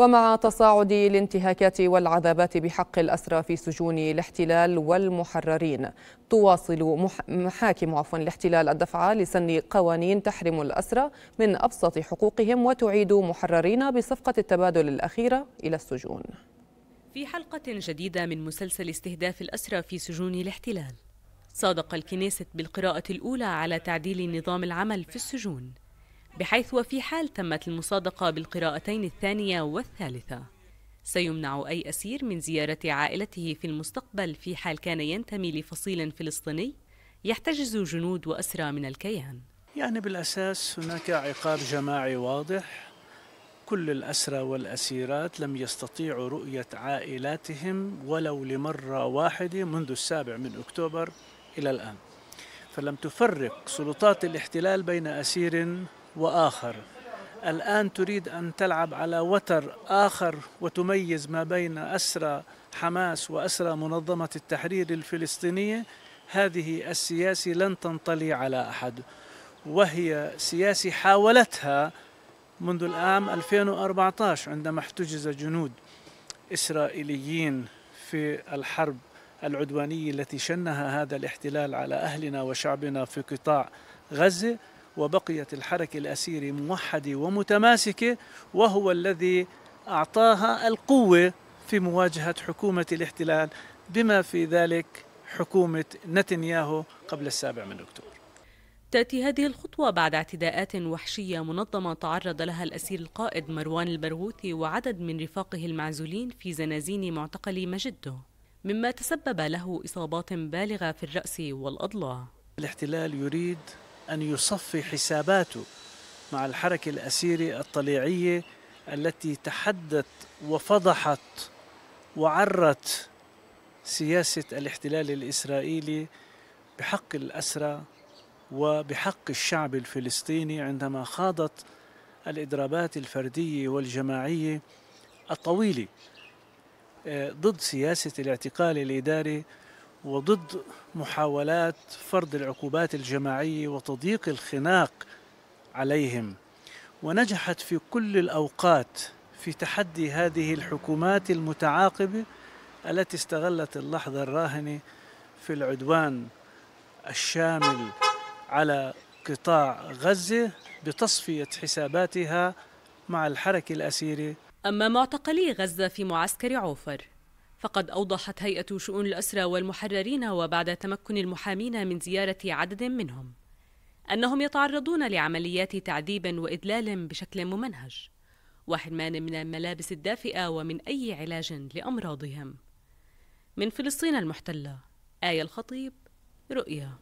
ومع تصاعد الانتهاكات والعذابات بحق الأسرى في سجون الاحتلال والمحررين تواصل محاكم عفوا الاحتلال الدفع لسن قوانين تحرم الأسرى من أبسط حقوقهم وتعيد محررين بصفقة التبادل الأخيرة إلى السجون في حلقة جديدة من مسلسل استهداف الأسرى في سجون الاحتلال صادق الكنيست بالقراءة الأولى على تعديل نظام العمل في السجون بحيث وفي حال تمت المصادقة بالقراءتين الثانية والثالثة سيمنع أي أسير من زيارة عائلته في المستقبل في حال كان ينتمي لفصيل فلسطيني يحتجز جنود وأسرى من الكيان يعني بالأساس هناك عقاب جماعي واضح كل الأسرى والأسيرات لم يستطيعوا رؤية عائلاتهم ولو لمرة واحدة منذ السابع من أكتوبر إلى الآن فلم تفرق سلطات الاحتلال بين أسير وآخر الآن تريد أن تلعب على وتر آخر وتميز ما بين أسرى حماس وأسرى منظمة التحرير الفلسطينية هذه السياسة لن تنطلي على أحد وهي سياسة حاولتها منذ العام 2014 عندما احتجز جنود إسرائيليين في الحرب العدوانية التي شنها هذا الاحتلال على أهلنا وشعبنا في قطاع غزة وبقيت الحركة الأسيرة موحدة ومتماسكة وهو الذي أعطاها القوة في مواجهة حكومة الاحتلال بما في ذلك حكومة نتنياهو قبل السابع من أكتوبر تأتي هذه الخطوة بعد اعتداءات وحشية منظمة تعرض لها الأسير القائد مروان البرغوثي وعدد من رفاقه المعزولين في زنازين معتقل مجده مما تسبب له إصابات بالغة في الرأس والأضلاع الاحتلال يريد أن يصفي حساباته مع الحركة الأسيرة الطليعية التي تحدت وفضحت وعرت سياسة الاحتلال الإسرائيلي بحق الأسرى وبحق الشعب الفلسطيني عندما خاضت الإضرابات الفردية والجماعية الطويلة آه، ضد سياسة الاعتقال الإداري وضد محاولات فرض العقوبات الجماعية وتضييق الخناق عليهم ونجحت في كل الأوقات في تحدي هذه الحكومات المتعاقبة التي استغلت اللحظة الراهنة في العدوان الشامل على قطاع غزة بتصفية حساباتها مع الحركة الأسيرة أما معتقلي غزة في معسكر عوفر فقد أوضحت هيئة شؤون الأسرى والمحررين وبعد تمكن المحامين من زيارة عدد منهم أنهم يتعرضون لعمليات تعذيب وإدلال بشكل ممنهج وحرمان من الملابس الدافئة ومن أي علاج لأمراضهم من فلسطين المحتلة آية الخطيب رؤيا